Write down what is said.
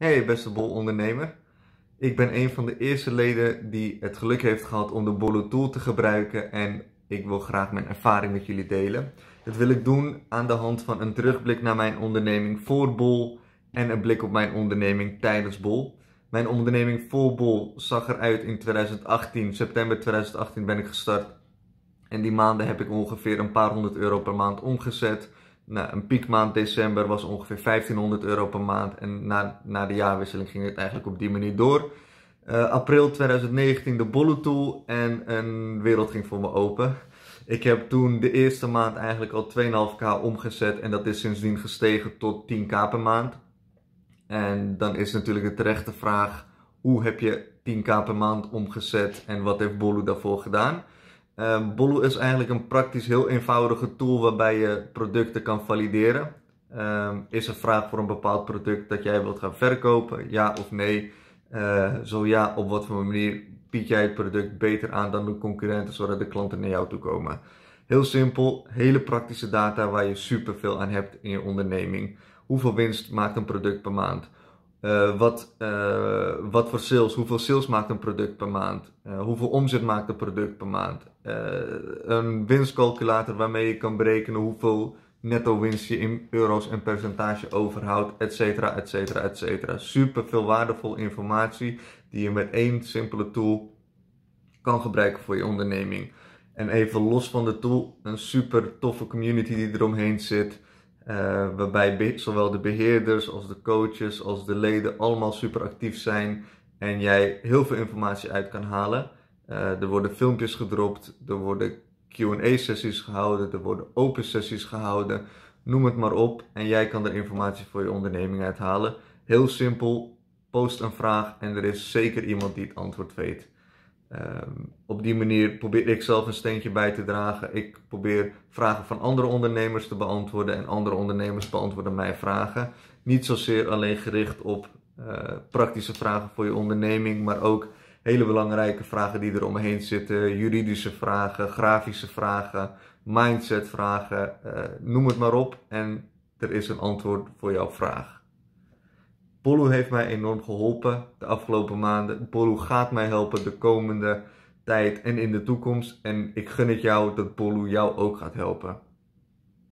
Hey beste bolondernemer, ik ben een van de eerste leden die het geluk heeft gehad om de Bolo Tool te gebruiken en ik wil graag mijn ervaring met jullie delen. Dat wil ik doen aan de hand van een terugblik naar mijn onderneming voor Bol en een blik op mijn onderneming tijdens Bol. Mijn onderneming voor Bol zag eruit in 2018, september 2018 ben ik gestart en die maanden heb ik ongeveer een paar honderd euro per maand omgezet nou, een piekmaand december was ongeveer 1500 euro per maand. En na, na de jaarwisseling ging het eigenlijk op die manier door. Eh, april 2019 de Bolu Tool en een wereld ging voor me open. Ik heb toen de eerste maand eigenlijk al 2,5k omgezet en dat is sindsdien gestegen tot 10k per maand. En dan is natuurlijk de terechte vraag, hoe heb je 10k per maand omgezet en wat heeft Bolu daarvoor gedaan? Um, is eigenlijk een praktisch heel eenvoudige tool waarbij je producten kan valideren. Ehm, is er vraag voor een bepaald product dat jij wilt gaan verkopen? Ja of nee? Uh, zo ja, op wat voor manier bied jij het product beter aan dan de concurrenten zodat de klanten naar jou toe komen? Heel simpel, hele praktische data waar je superveel aan hebt in je onderneming. Hoeveel winst maakt een product per maand? Eh, wat, eh, wat voor sales, hoeveel sales maakt een product per maand, eh, hoeveel omzet maakt een product per maand, een winstcalculator waarmee je kan berekenen hoeveel netto winst je in euro's en percentage overhoudt, et cetera, et cetera, et cetera. Super veel waardevolle informatie die je met één simpele tool kan gebruiken voor je onderneming. En even los van de tool, een super toffe community die eromheen zit. Eh, waarbij zowel de beheerders als de coaches als de leden allemaal super actief zijn en jij heel veel informatie uit kan halen. Eh, er worden filmpjes gedropt, er worden QA-sessies gehouden, er worden open sessies gehouden, noem het maar op. En jij kan er informatie voor je onderneming uithalen. Heel simpel, post een vraag en er is zeker iemand die het antwoord weet. Ehm, op die manier probeer ik zelf een steentje bij te dragen. Ik probeer vragen van andere ondernemers te beantwoorden en andere ondernemers beantwoorden mijn vragen. Niet zozeer alleen gericht op eh, praktische vragen voor je onderneming, maar ook hele belangrijke vragen die er omheen zitten: juridische vragen, grafische vragen, mindset vragen, eh, noem het maar op. En er is een antwoord voor jouw vraag. Bolu heeft mij enorm geholpen de afgelopen maanden. Bolu gaat mij helpen de komende tijd en in de toekomst. En ik gun het jou dat Bolu jou ook gaat helpen.